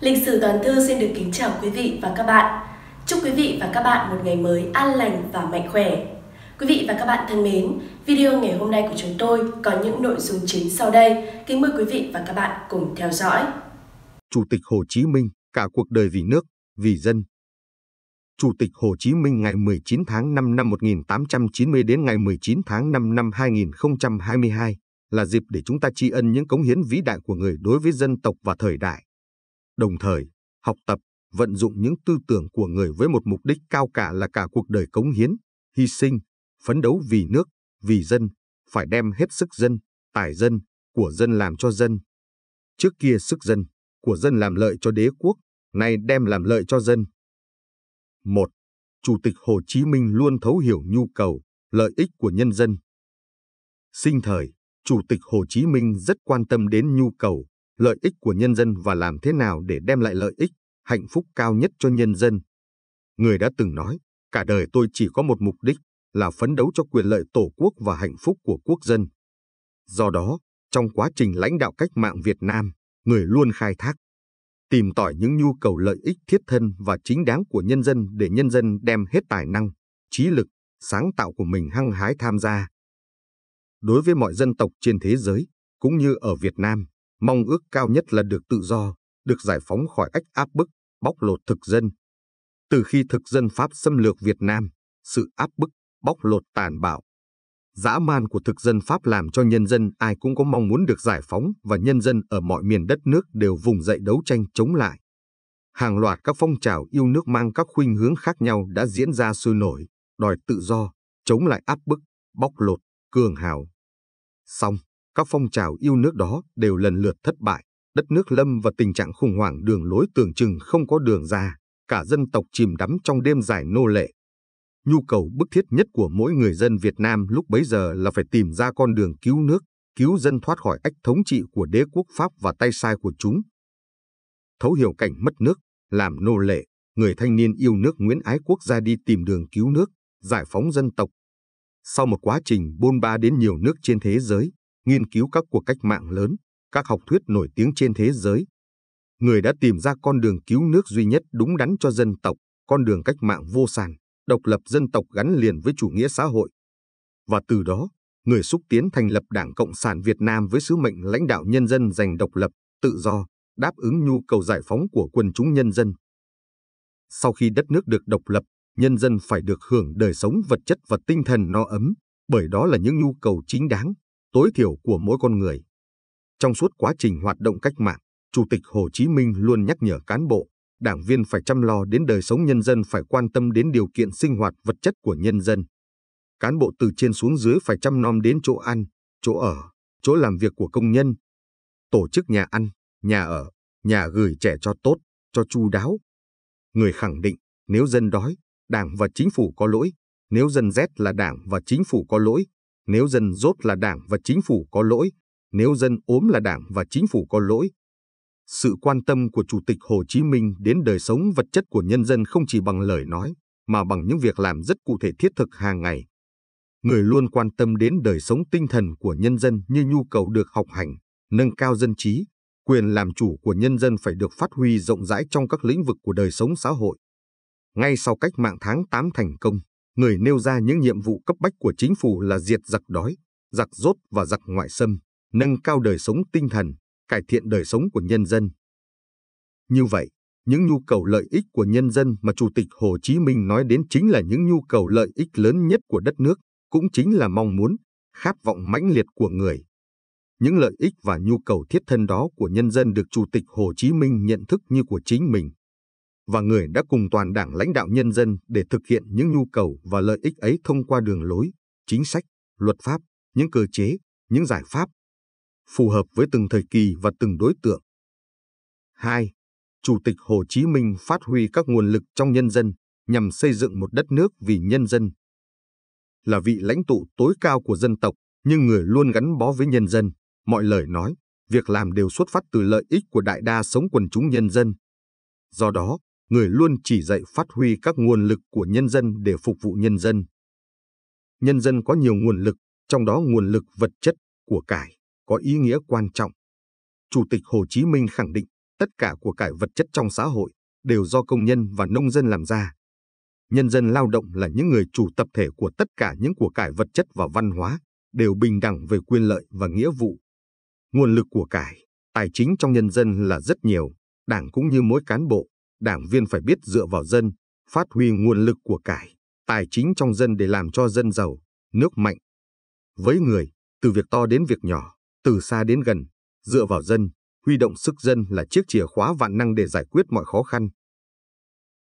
Lịch sử toàn thư xin được kính chào quý vị và các bạn. Chúc quý vị và các bạn một ngày mới an lành và mạnh khỏe. Quý vị và các bạn thân mến, video ngày hôm nay của chúng tôi có những nội dung chính sau đây. Kính mời quý vị và các bạn cùng theo dõi. Chủ tịch Hồ Chí Minh, cả cuộc đời vì nước, vì dân. Chủ tịch Hồ Chí Minh ngày 19 tháng 5 năm 1890 đến ngày 19 tháng 5 năm 2022 là dịp để chúng ta tri ân những cống hiến vĩ đại của người đối với dân tộc và thời đại Đồng thời, học tập, vận dụng những tư tưởng của người với một mục đích cao cả là cả cuộc đời cống hiến, hy sinh, phấn đấu vì nước, vì dân, phải đem hết sức dân, tài dân, của dân làm cho dân. Trước kia sức dân, của dân làm lợi cho đế quốc, nay đem làm lợi cho dân. một Chủ tịch Hồ Chí Minh luôn thấu hiểu nhu cầu, lợi ích của nhân dân. Sinh thời, Chủ tịch Hồ Chí Minh rất quan tâm đến nhu cầu, lợi ích của nhân dân và làm thế nào để đem lại lợi ích, hạnh phúc cao nhất cho nhân dân. Người đã từng nói, cả đời tôi chỉ có một mục đích là phấn đấu cho quyền lợi tổ quốc và hạnh phúc của quốc dân. Do đó, trong quá trình lãnh đạo cách mạng Việt Nam, người luôn khai thác, tìm tỏi những nhu cầu lợi ích thiết thân và chính đáng của nhân dân để nhân dân đem hết tài năng, trí lực, sáng tạo của mình hăng hái tham gia. Đối với mọi dân tộc trên thế giới, cũng như ở Việt Nam, mong ước cao nhất là được tự do, được giải phóng khỏi ách áp bức, bóc lột thực dân. Từ khi thực dân Pháp xâm lược Việt Nam, sự áp bức, bóc lột tàn bạo, dã man của thực dân Pháp làm cho nhân dân ai cũng có mong muốn được giải phóng và nhân dân ở mọi miền đất nước đều vùng dậy đấu tranh chống lại. Hàng loạt các phong trào yêu nước mang các khuynh hướng khác nhau đã diễn ra sôi nổi, đòi tự do, chống lại áp bức, bóc lột, cường hào. Xong, các phong trào yêu nước đó đều lần lượt thất bại, đất nước lâm vào tình trạng khủng hoảng đường lối tưởng chừng không có đường ra, cả dân tộc chìm đắm trong đêm dài nô lệ. Nhu cầu bức thiết nhất của mỗi người dân Việt Nam lúc bấy giờ là phải tìm ra con đường cứu nước, cứu dân thoát khỏi ách thống trị của đế quốc Pháp và tay sai của chúng. Thấu hiểu cảnh mất nước, làm nô lệ, người thanh niên yêu nước Nguyễn Ái Quốc ra đi tìm đường cứu nước, giải phóng dân tộc. Sau một quá trình bôn ba đến nhiều nước trên thế giới, nghiên cứu các cuộc cách mạng lớn, các học thuyết nổi tiếng trên thế giới. Người đã tìm ra con đường cứu nước duy nhất đúng đắn cho dân tộc, con đường cách mạng vô sản, độc lập dân tộc gắn liền với chủ nghĩa xã hội. Và từ đó, người xúc tiến thành lập Đảng Cộng sản Việt Nam với sứ mệnh lãnh đạo nhân dân giành độc lập, tự do, đáp ứng nhu cầu giải phóng của quần chúng nhân dân. Sau khi đất nước được độc lập, nhân dân phải được hưởng đời sống vật chất và tinh thần no ấm, bởi đó là những nhu cầu chính đáng tối thiểu của mỗi con người. Trong suốt quá trình hoạt động cách mạng, Chủ tịch Hồ Chí Minh luôn nhắc nhở cán bộ, đảng viên phải chăm lo đến đời sống nhân dân phải quan tâm đến điều kiện sinh hoạt vật chất của nhân dân. Cán bộ từ trên xuống dưới phải chăm nom đến chỗ ăn, chỗ ở, chỗ làm việc của công nhân. Tổ chức nhà ăn, nhà ở, nhà gửi trẻ cho tốt, cho chu đáo. Người khẳng định, nếu dân đói, đảng và chính phủ có lỗi, nếu dân rét là đảng và chính phủ có lỗi, nếu dân rốt là đảng và chính phủ có lỗi, nếu dân ốm là đảng và chính phủ có lỗi. Sự quan tâm của Chủ tịch Hồ Chí Minh đến đời sống vật chất của nhân dân không chỉ bằng lời nói, mà bằng những việc làm rất cụ thể thiết thực hàng ngày. Người luôn quan tâm đến đời sống tinh thần của nhân dân như nhu cầu được học hành, nâng cao dân trí, quyền làm chủ của nhân dân phải được phát huy rộng rãi trong các lĩnh vực của đời sống xã hội. Ngay sau cách mạng tháng 8 thành công, người nêu ra những nhiệm vụ cấp bách của chính phủ là diệt giặc đói, giặc rốt và giặc ngoại xâm, nâng cao đời sống tinh thần, cải thiện đời sống của nhân dân. Như vậy, những nhu cầu lợi ích của nhân dân mà Chủ tịch Hồ Chí Minh nói đến chính là những nhu cầu lợi ích lớn nhất của đất nước, cũng chính là mong muốn, khát vọng mãnh liệt của người. Những lợi ích và nhu cầu thiết thân đó của nhân dân được Chủ tịch Hồ Chí Minh nhận thức như của chính mình, và người đã cùng toàn đảng lãnh đạo nhân dân để thực hiện những nhu cầu và lợi ích ấy thông qua đường lối, chính sách, luật pháp, những cơ chế, những giải pháp phù hợp với từng thời kỳ và từng đối tượng. 2. Chủ tịch Hồ Chí Minh phát huy các nguồn lực trong nhân dân nhằm xây dựng một đất nước vì nhân dân. Là vị lãnh tụ tối cao của dân tộc, nhưng người luôn gắn bó với nhân dân, mọi lời nói, việc làm đều xuất phát từ lợi ích của đại đa sống quần chúng nhân dân. Do đó, người luôn chỉ dạy phát huy các nguồn lực của nhân dân để phục vụ nhân dân. Nhân dân có nhiều nguồn lực, trong đó nguồn lực vật chất, của cải, có ý nghĩa quan trọng. Chủ tịch Hồ Chí Minh khẳng định tất cả của cải vật chất trong xã hội đều do công nhân và nông dân làm ra. Nhân dân lao động là những người chủ tập thể của tất cả những của cải vật chất và văn hóa, đều bình đẳng về quyền lợi và nghĩa vụ. Nguồn lực của cải, tài chính trong nhân dân là rất nhiều, đảng cũng như mỗi cán bộ đảng viên phải biết dựa vào dân, phát huy nguồn lực của cải, tài chính trong dân để làm cho dân giàu, nước mạnh. Với người, từ việc to đến việc nhỏ, từ xa đến gần, dựa vào dân, huy động sức dân là chiếc chìa khóa vạn năng để giải quyết mọi khó khăn.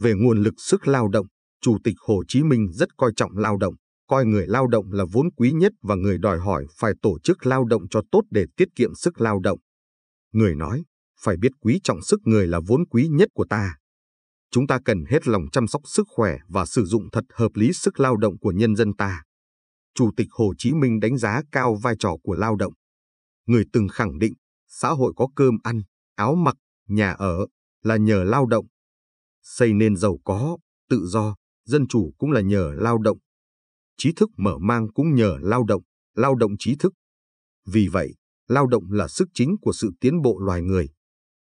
Về nguồn lực sức lao động, Chủ tịch Hồ Chí Minh rất coi trọng lao động, coi người lao động là vốn quý nhất và người đòi hỏi phải tổ chức lao động cho tốt để tiết kiệm sức lao động. Người nói, phải biết quý trọng sức người là vốn quý nhất của ta, chúng ta cần hết lòng chăm sóc sức khỏe và sử dụng thật hợp lý sức lao động của nhân dân ta. Chủ tịch Hồ Chí Minh đánh giá cao vai trò của lao động. Người từng khẳng định xã hội có cơm ăn, áo mặc, nhà ở là nhờ lao động. Xây nên giàu có, tự do, dân chủ cũng là nhờ lao động. Trí thức mở mang cũng nhờ lao động, lao động trí thức. Vì vậy, lao động là sức chính của sự tiến bộ loài người,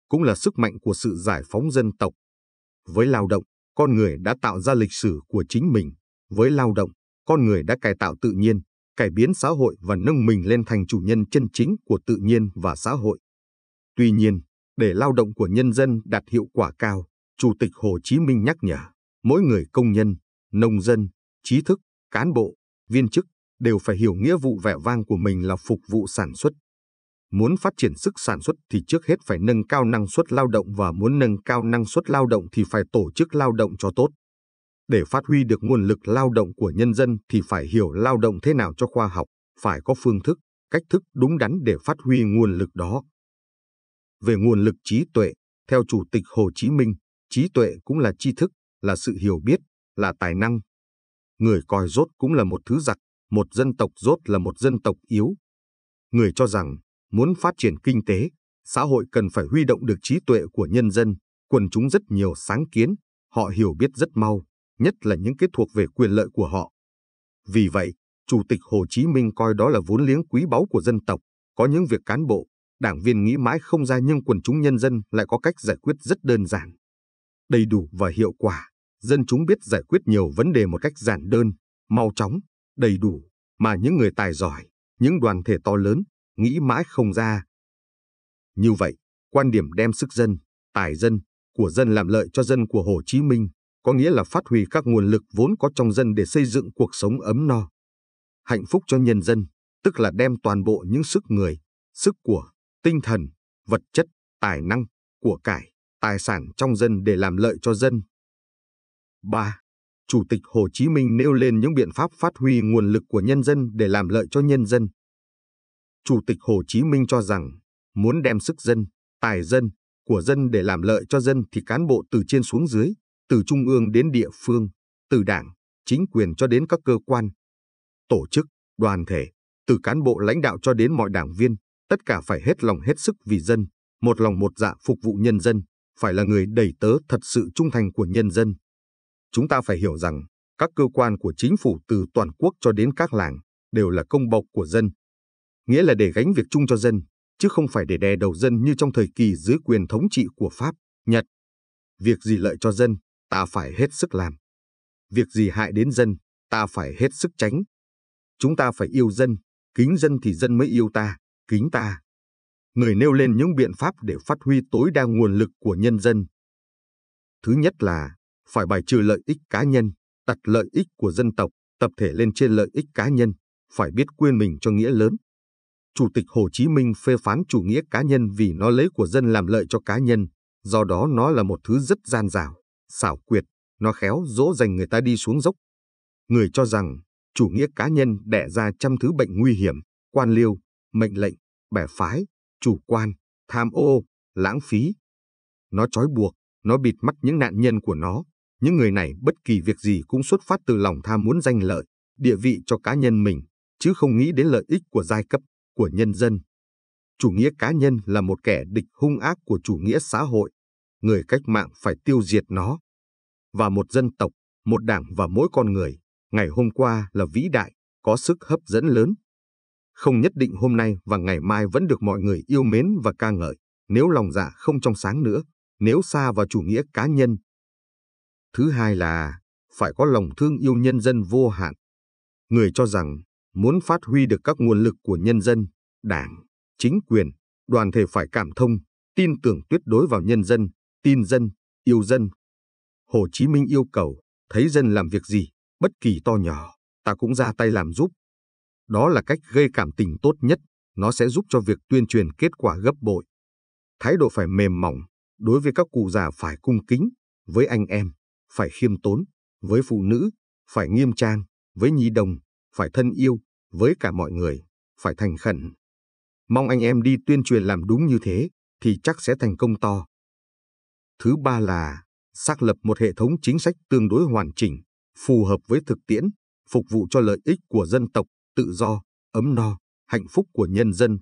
cũng là sức mạnh của sự giải phóng dân tộc. Với lao động, con người đã tạo ra lịch sử của chính mình. Với lao động, con người đã cải tạo tự nhiên, cải biến xã hội và nâng mình lên thành chủ nhân chân chính của tự nhiên và xã hội. Tuy nhiên, để lao động của nhân dân đạt hiệu quả cao, Chủ tịch Hồ Chí Minh nhắc nhở, mỗi người công nhân, nông dân, trí thức, cán bộ, viên chức đều phải hiểu nghĩa vụ vẻ vang của mình là phục vụ sản xuất, Muốn phát triển sức sản xuất thì trước hết phải nâng cao năng suất lao động và muốn nâng cao năng suất lao động thì phải tổ chức lao động cho tốt. Để phát huy được nguồn lực lao động của nhân dân thì phải hiểu lao động thế nào cho khoa học, phải có phương thức, cách thức đúng đắn để phát huy nguồn lực đó. Về nguồn lực trí tuệ, theo Chủ tịch Hồ Chí Minh, trí tuệ cũng là tri thức, là sự hiểu biết, là tài năng. Người coi rốt cũng là một thứ giặc, một dân tộc rốt là một dân tộc yếu. Người cho rằng Muốn phát triển kinh tế, xã hội cần phải huy động được trí tuệ của nhân dân, quần chúng rất nhiều sáng kiến, họ hiểu biết rất mau, nhất là những kết thuộc về quyền lợi của họ. Vì vậy, Chủ tịch Hồ Chí Minh coi đó là vốn liếng quý báu của dân tộc, có những việc cán bộ, đảng viên nghĩ mãi không ra nhưng quần chúng nhân dân lại có cách giải quyết rất đơn giản. Đầy đủ và hiệu quả, dân chúng biết giải quyết nhiều vấn đề một cách giản đơn, mau chóng, đầy đủ, mà những người tài giỏi, những đoàn thể to lớn, nghĩ mãi không ra. Như vậy, quan điểm đem sức dân, tài dân, của dân làm lợi cho dân của Hồ Chí Minh có nghĩa là phát huy các nguồn lực vốn có trong dân để xây dựng cuộc sống ấm no. Hạnh phúc cho nhân dân, tức là đem toàn bộ những sức người, sức của, tinh thần, vật chất, tài năng, của cải, tài sản trong dân để làm lợi cho dân. 3. Chủ tịch Hồ Chí Minh nêu lên những biện pháp phát huy nguồn lực của nhân dân để làm lợi cho nhân dân, Chủ tịch Hồ Chí Minh cho rằng, muốn đem sức dân, tài dân, của dân để làm lợi cho dân thì cán bộ từ trên xuống dưới, từ trung ương đến địa phương, từ đảng, chính quyền cho đến các cơ quan, tổ chức, đoàn thể, từ cán bộ lãnh đạo cho đến mọi đảng viên, tất cả phải hết lòng hết sức vì dân, một lòng một dạ phục vụ nhân dân, phải là người đầy tớ thật sự trung thành của nhân dân. Chúng ta phải hiểu rằng, các cơ quan của chính phủ từ toàn quốc cho đến các làng đều là công bộc của dân, nghĩa là để gánh việc chung cho dân, chứ không phải để đè đầu dân như trong thời kỳ dưới quyền thống trị của Pháp, Nhật. Việc gì lợi cho dân, ta phải hết sức làm. Việc gì hại đến dân, ta phải hết sức tránh. Chúng ta phải yêu dân, kính dân thì dân mới yêu ta, kính ta. Người nêu lên những biện pháp để phát huy tối đa nguồn lực của nhân dân. Thứ nhất là phải bài trừ lợi ích cá nhân, đặt lợi ích của dân tộc, tập thể lên trên lợi ích cá nhân, phải biết quên mình cho nghĩa lớn, Chủ tịch Hồ Chí Minh phê phán chủ nghĩa cá nhân vì nó lấy của dân làm lợi cho cá nhân, do đó nó là một thứ rất gian dảo, xảo quyệt, nó khéo dỗ dành người ta đi xuống dốc. Người cho rằng chủ nghĩa cá nhân đẻ ra trăm thứ bệnh nguy hiểm, quan liêu, mệnh lệnh, bẻ phái, chủ quan, tham ô, lãng phí. Nó trói buộc, nó bịt mắt những nạn nhân của nó. Những người này bất kỳ việc gì cũng xuất phát từ lòng tham muốn danh lợi, địa vị cho cá nhân mình, chứ không nghĩ đến lợi ích của giai cấp của nhân dân. Chủ nghĩa cá nhân là một kẻ địch hung ác của chủ nghĩa xã hội. Người cách mạng phải tiêu diệt nó. Và một dân tộc, một đảng và mỗi con người, ngày hôm qua là vĩ đại, có sức hấp dẫn lớn. Không nhất định hôm nay và ngày mai vẫn được mọi người yêu mến và ca ngợi, nếu lòng dạ không trong sáng nữa, nếu xa vào chủ nghĩa cá nhân. Thứ hai là phải có lòng thương yêu nhân dân vô hạn. Người cho rằng muốn phát huy được các nguồn lực của nhân dân, đảng, chính quyền, đoàn thể phải cảm thông, tin tưởng tuyệt đối vào nhân dân, tin dân, yêu dân. Hồ Chí Minh yêu cầu, thấy dân làm việc gì, bất kỳ to nhỏ, ta cũng ra tay làm giúp. Đó là cách gây cảm tình tốt nhất, nó sẽ giúp cho việc tuyên truyền kết quả gấp bội. Thái độ phải mềm mỏng, đối với các cụ già phải cung kính, với anh em, phải khiêm tốn, với phụ nữ, phải nghiêm trang, với nhi đồng, phải thân yêu với cả mọi người, phải thành khẩn. Mong anh em đi tuyên truyền làm đúng như thế thì chắc sẽ thành công to. Thứ ba là xác lập một hệ thống chính sách tương đối hoàn chỉnh, phù hợp với thực tiễn, phục vụ cho lợi ích của dân tộc, tự do, ấm no, hạnh phúc của nhân dân.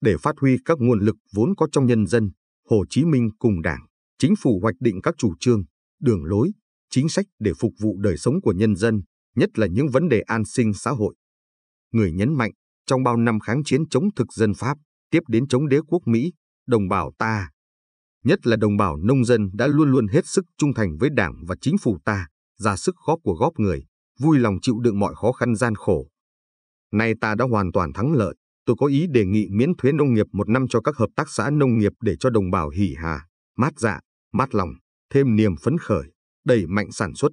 Để phát huy các nguồn lực vốn có trong nhân dân, Hồ Chí Minh cùng Đảng, chính phủ hoạch định các chủ trương, đường lối, chính sách để phục vụ đời sống của nhân dân, nhất là những vấn đề an sinh xã hội. Người nhấn mạnh, trong bao năm kháng chiến chống thực dân Pháp, tiếp đến chống đế quốc Mỹ, đồng bào ta, nhất là đồng bào nông dân đã luôn luôn hết sức trung thành với đảng và chính phủ ta, ra sức góp của góp người, vui lòng chịu đựng mọi khó khăn gian khổ. Nay ta đã hoàn toàn thắng lợi, tôi có ý đề nghị miễn thuế nông nghiệp một năm cho các hợp tác xã nông nghiệp để cho đồng bào hỉ hà, mát dạ, mát lòng, thêm niềm phấn khởi, đẩy mạnh sản xuất,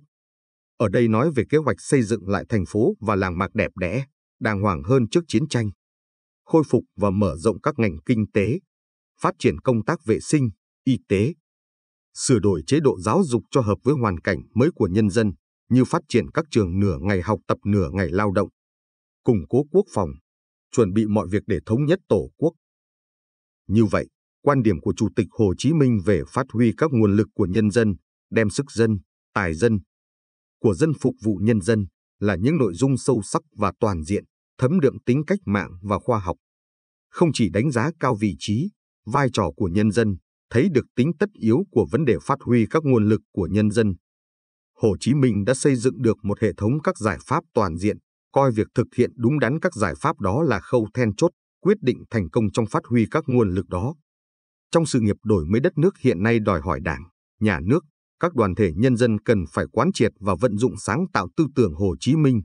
ở đây nói về kế hoạch xây dựng lại thành phố và làng mạc đẹp đẽ, đàng hoàng hơn trước chiến tranh, khôi phục và mở rộng các ngành kinh tế, phát triển công tác vệ sinh, y tế, sửa đổi chế độ giáo dục cho hợp với hoàn cảnh mới của nhân dân, như phát triển các trường nửa ngày học tập nửa ngày lao động, củng cố quốc phòng, chuẩn bị mọi việc để thống nhất tổ quốc. Như vậy, quan điểm của Chủ tịch Hồ Chí Minh về phát huy các nguồn lực của nhân dân, đem sức dân, tài dân, của dân phục vụ nhân dân là những nội dung sâu sắc và toàn diện, thấm đượm tính cách mạng và khoa học. Không chỉ đánh giá cao vị trí, vai trò của nhân dân, thấy được tính tất yếu của vấn đề phát huy các nguồn lực của nhân dân. Hồ Chí Minh đã xây dựng được một hệ thống các giải pháp toàn diện, coi việc thực hiện đúng đắn các giải pháp đó là khâu then chốt, quyết định thành công trong phát huy các nguồn lực đó. Trong sự nghiệp đổi mới đất nước hiện nay đòi hỏi Đảng, nhà nước, các đoàn thể nhân dân cần phải quán triệt và vận dụng sáng tạo tư tưởng Hồ Chí Minh.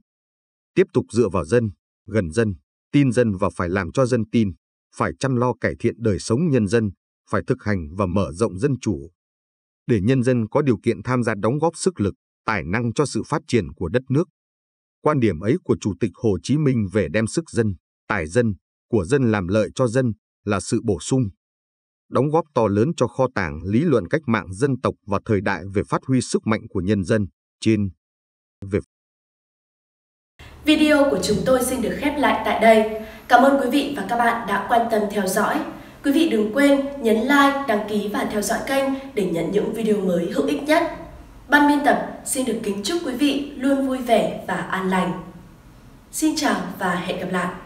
Tiếp tục dựa vào dân, gần dân, tin dân và phải làm cho dân tin, phải chăm lo cải thiện đời sống nhân dân, phải thực hành và mở rộng dân chủ. Để nhân dân có điều kiện tham gia đóng góp sức lực, tài năng cho sự phát triển của đất nước. Quan điểm ấy của Chủ tịch Hồ Chí Minh về đem sức dân, tài dân, của dân làm lợi cho dân là sự bổ sung, đóng góp to lớn cho kho tàng lý luận cách mạng dân tộc và thời đại về phát huy sức mạnh của nhân dân trên về Video của chúng tôi xin được khép lại tại đây. Cảm ơn quý vị và các bạn đã quan tâm theo dõi. Quý vị đừng quên nhấn like, đăng ký và theo dõi kênh để nhận những video mới hữu ích nhất. Ban biên tập xin được kính chúc quý vị luôn vui vẻ và an lành. Xin chào và hẹn gặp lại!